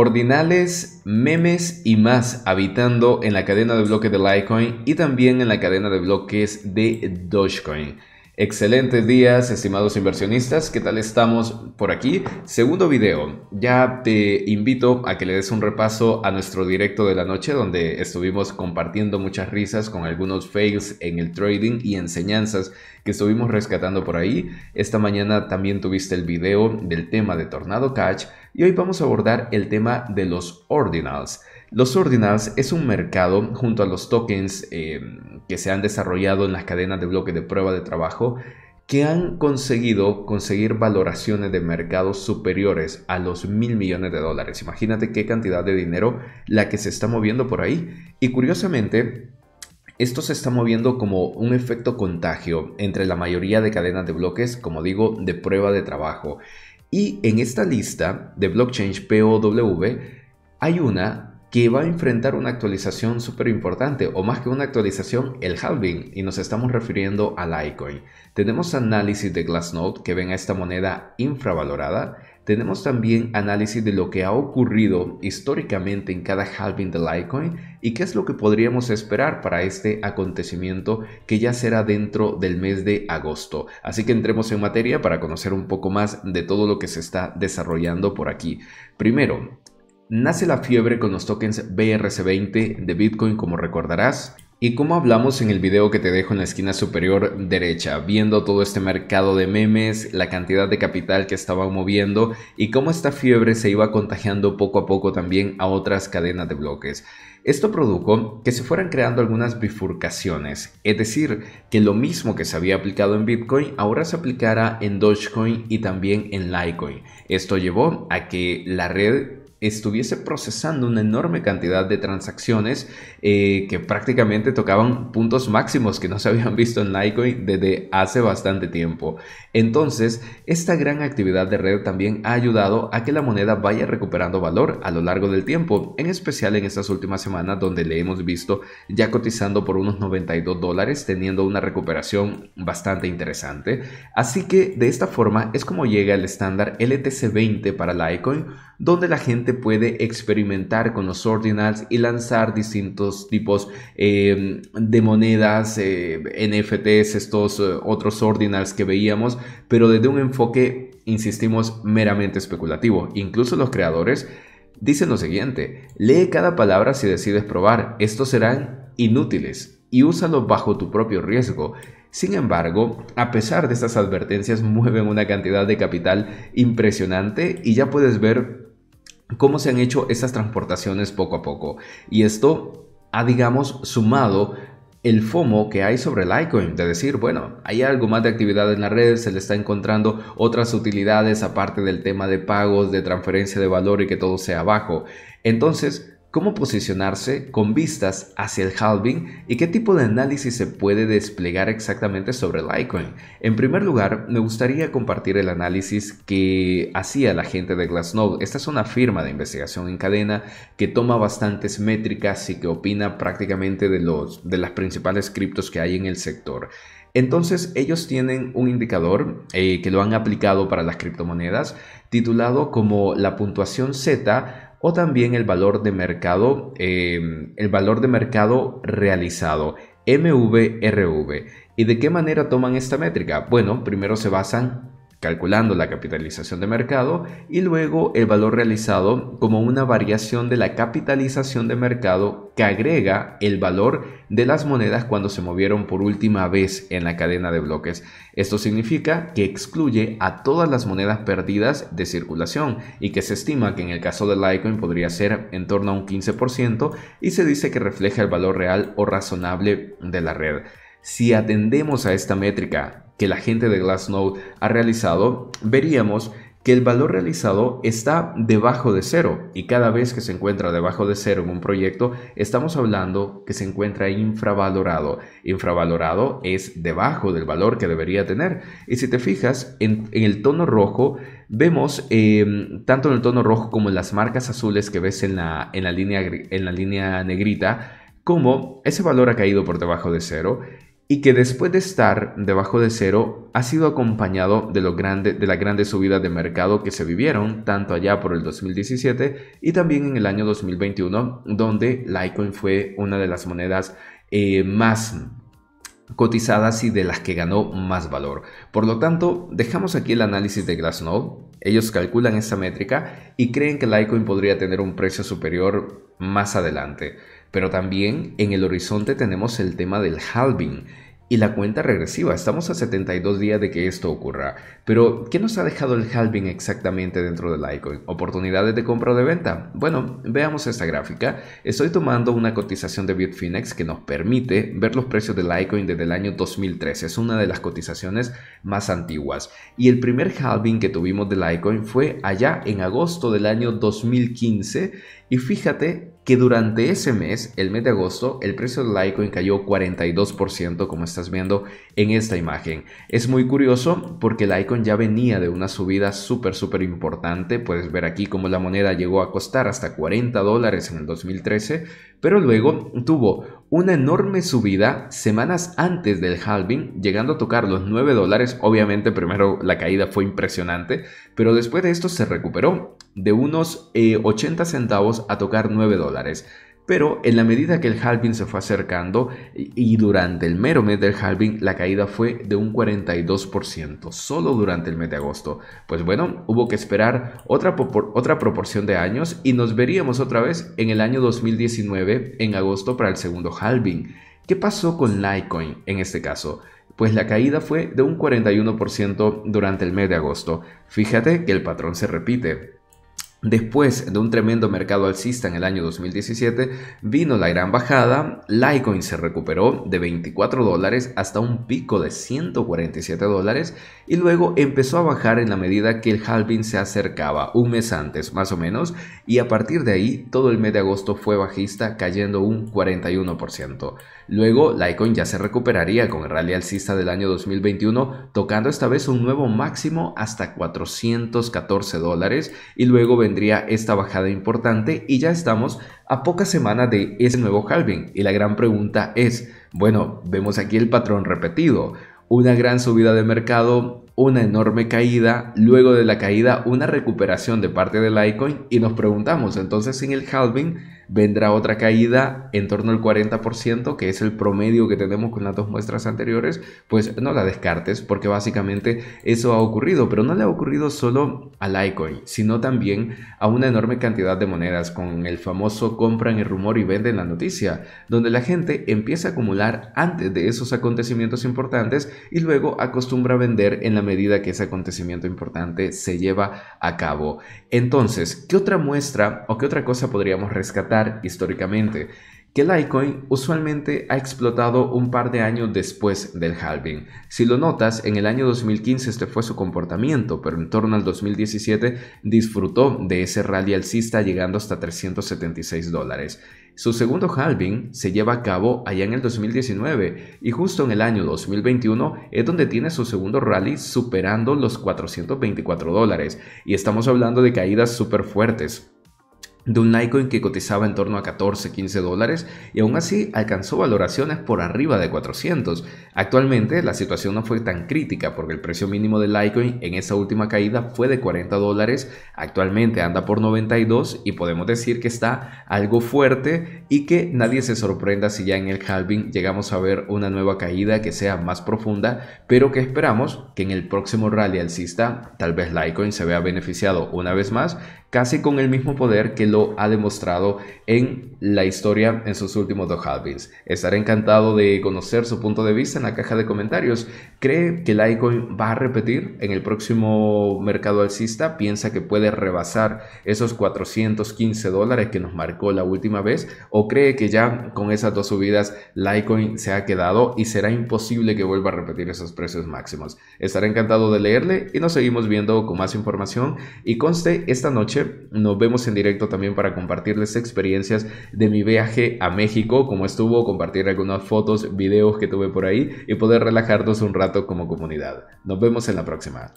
ordinales, memes y más habitando en la cadena de bloques de Litecoin y también en la cadena de bloques de Dogecoin. Excelentes días, estimados inversionistas. ¿Qué tal estamos por aquí? Segundo video. Ya te invito a que le des un repaso a nuestro directo de la noche donde estuvimos compartiendo muchas risas con algunos fails en el trading y enseñanzas que estuvimos rescatando por ahí. Esta mañana también tuviste el video del tema de Tornado catch y hoy vamos a abordar el tema de los ordinals. Los ordinals es un mercado junto a los tokens eh, que se han desarrollado en las cadenas de bloques de prueba de trabajo que han conseguido conseguir valoraciones de mercados superiores a los mil millones de dólares. Imagínate qué cantidad de dinero la que se está moviendo por ahí. Y curiosamente, esto se está moviendo como un efecto contagio entre la mayoría de cadenas de bloques, como digo, de prueba de trabajo. Y en esta lista de blockchain POW hay una que va a enfrentar una actualización súper importante, o más que una actualización, el halving, y nos estamos refiriendo a Litecoin. Tenemos análisis de Glassnode que ven a esta moneda infravalorada, tenemos también análisis de lo que ha ocurrido históricamente en cada halving de Litecoin y qué es lo que podríamos esperar para este acontecimiento que ya será dentro del mes de agosto. Así que entremos en materia para conocer un poco más de todo lo que se está desarrollando por aquí. Primero, nace la fiebre con los tokens BRC20 de Bitcoin como recordarás y como hablamos en el video que te dejo en la esquina superior derecha, viendo todo este mercado de memes, la cantidad de capital que estaba moviendo y cómo esta fiebre se iba contagiando poco a poco también a otras cadenas de bloques. Esto produjo que se fueran creando algunas bifurcaciones, es decir, que lo mismo que se había aplicado en Bitcoin ahora se aplicara en Dogecoin y también en Litecoin. Esto llevó a que la red estuviese procesando una enorme cantidad de transacciones eh, que prácticamente tocaban puntos máximos que no se habían visto en Litecoin desde hace bastante tiempo. Entonces, esta gran actividad de red también ha ayudado a que la moneda vaya recuperando valor a lo largo del tiempo, en especial en estas últimas semanas donde le hemos visto ya cotizando por unos 92 dólares, teniendo una recuperación bastante interesante. Así que de esta forma es como llega el estándar LTC20 para Litecoin, donde la gente puede experimentar con los ordinals y lanzar distintos tipos em, de monedas, eh, NFTs, estos eh, otros ordinals que veíamos, pero desde un enfoque, insistimos, meramente especulativo. Incluso los creadores dicen lo siguiente, lee cada palabra si decides probar, estos serán inútiles y úsalos bajo tu propio riesgo. Sin embargo, a pesar de estas advertencias, mueven una cantidad de capital impresionante y ya puedes ver cómo se han hecho esas transportaciones poco a poco. Y esto ha, digamos, sumado el FOMO que hay sobre el icon de decir, bueno, hay algo más de actividad en la red, se le está encontrando otras utilidades aparte del tema de pagos, de transferencia de valor y que todo sea bajo. Entonces, cómo posicionarse con vistas hacia el halving y qué tipo de análisis se puede desplegar exactamente sobre Litecoin. En primer lugar, me gustaría compartir el análisis que hacía la gente de Glassnode. Esta es una firma de investigación en cadena que toma bastantes métricas y que opina prácticamente de, los, de las principales criptos que hay en el sector. Entonces ellos tienen un indicador eh, que lo han aplicado para las criptomonedas titulado como la puntuación Z o también el valor de mercado, em, el valor de mercado realizado, MVRV. ¿Y de qué manera toman esta métrica? Bueno, primero se basan calculando la capitalización de mercado y luego el valor realizado como una variación de la capitalización de mercado que agrega el valor de las monedas cuando se movieron por última vez en la cadena de bloques. Esto significa que excluye a todas las monedas perdidas de circulación y que se estima que en el caso de Litecoin podría ser en torno a un 15% y se dice que refleja el valor real o razonable de la red. Si atendemos a esta métrica que la gente de Glassnode ha realizado, veríamos que el valor realizado está debajo de cero y cada vez que se encuentra debajo de cero en un proyecto estamos hablando que se encuentra infravalorado. Infravalorado es debajo del valor que debería tener. Y si te fijas en, el tono rojo, vemos em, tanto en el tono rojo como en las marcas azules que ves en la, línea, en la línea negrita, como ese valor ha caído por debajo de cero y que después de estar debajo de cero ha sido acompañado de, de la grande subida de mercado que se vivieron tanto allá por el 2017 y también en el año 2021 donde Litecoin fue una de las monedas eh, más cotizadas y de las que ganó más valor. Por lo tanto, dejamos aquí el análisis de Glassnode. Ellos calculan esta métrica y creen que Litecoin podría tener un precio superior más adelante. Pero también en el horizonte tenemos el tema del halving y la cuenta regresiva. Estamos a 72 días de que esto ocurra. Pero, ¿qué nos ha dejado el halving exactamente dentro del Litecoin? ¿Oportunidades de compra o de venta? Bueno, veamos esta gráfica. Estoy tomando una cotización de Bitfinex que nos permite ver los precios del Litecoin desde el año 2013. Es una de las cotizaciones más antiguas. Y el primer halving que tuvimos del Litecoin fue allá en agosto del año 2015 y fíjate que durante ese mes, el mes de agosto, el precio del Litecoin cayó 42%, como estás viendo en esta imagen. Es muy curioso porque el Icon ya venía de una subida súper, súper importante. Puedes ver aquí cómo la moneda llegó a costar hasta 40 dólares en el 2013, pero luego tuvo una enorme subida semanas antes del halving, llegando a tocar los 9 dólares. Obviamente primero la caída fue impresionante, pero después de esto se recuperó de unos 80 eh, centavos a tocar 9 dólares pero en la medida que el halving se fue acercando y durante el mero mes del halving la caída fue de un 42%, solo durante el mes de agosto. Pues bueno, hubo que esperar otra, otra proporción de años y nos veríamos otra vez en el año 2019, en agosto, para el segundo halving. ¿Qué pasó con Litecoin en este caso? pues la caída fue de un 41% durante el mes de agosto. Fíjate que el patrón se repite. Después de un tremendo mercado alcista en el año 2017, vino la gran bajada, Litecoin se recuperó de 24 dólares hasta un pico de 147 dólares y luego empezó a bajar en la medida que el halving se acercaba, un mes antes más o menos, y a partir de ahí todo el mes de agosto fue bajista cayendo un 41%. Luego Litecoin ya se recuperaría con el rally alcista del año 2021, tocando esta vez un nuevo máximo hasta 414 dólares y luego vendría esta bajada importante y ya estamos a pocas semanas de ese nuevo halving. Y la gran pregunta es, bueno, vemos aquí el patrón repetido. Una gran subida de mercado, una enorme caída, luego de la caída una recuperación de parte del Litecoin y nos preguntamos entonces en el halving vendrá otra caída en torno al 40%, que es el promedio que tenemos con las dos muestras anteriores, pues no la descartes, porque básicamente eso ha ocurrido, pero no le ha ocurrido solo al Litecoin, sino también a una enorme cantidad de monedas, con el famoso compran el rumor y venden la noticia, donde la gente empieza a acumular antes de esos acontecimientos importantes y luego acostumbra a vender en la medida que ese acontecimiento importante se lleva a cabo. Entonces, ¿qué otra muestra o qué otra cosa podríamos rescatar? históricamente, que Litecoin usualmente ha explotado un par de años después del halving. Si lo notas, en el año 2015 este fue su comportamiento, pero en torno al 2017 disfrutó de ese rally alcista llegando hasta 376 dólares. Su segundo halving se lleva a cabo allá en el 2019 y justo en el año 2021 es donde tiene su segundo rally superando los 424 dólares y estamos hablando de caídas súper fuertes de un Litecoin que cotizaba en torno a 14, 15 dólares y aún así alcanzó valoraciones por arriba de 400. Actualmente la situación no fue tan crítica porque el precio mínimo del Litecoin en esa última caída fue de 40 dólares, actualmente anda por 92 y podemos decir que está algo fuerte y que nadie se sorprenda si ya en el halving llegamos a ver una nueva caída que sea más profunda, pero que esperamos que en el próximo rally alcista tal vez Litecoin se vea beneficiado una vez más casi con el mismo poder que lo ha demostrado en la historia en sus últimos dos halvings. Estaré encantado de conocer su punto de vista en la caja de comentarios ¿Cree que Litecoin va a repetir en el próximo mercado alcista? ¿Piensa que puede rebasar esos 415 dólares que nos marcó la última vez? ¿O cree que ya con esas dos subidas Litecoin se ha quedado y será imposible que vuelva a repetir esos precios máximos? Estaré encantado de leerle y nos seguimos viendo con más información. Y conste, esta noche nos vemos en directo también para compartirles experiencias de mi viaje a México, cómo estuvo, compartir algunas fotos, videos que tuve por ahí y poder relajarnos un rato como comunidad. Nos vemos en la próxima.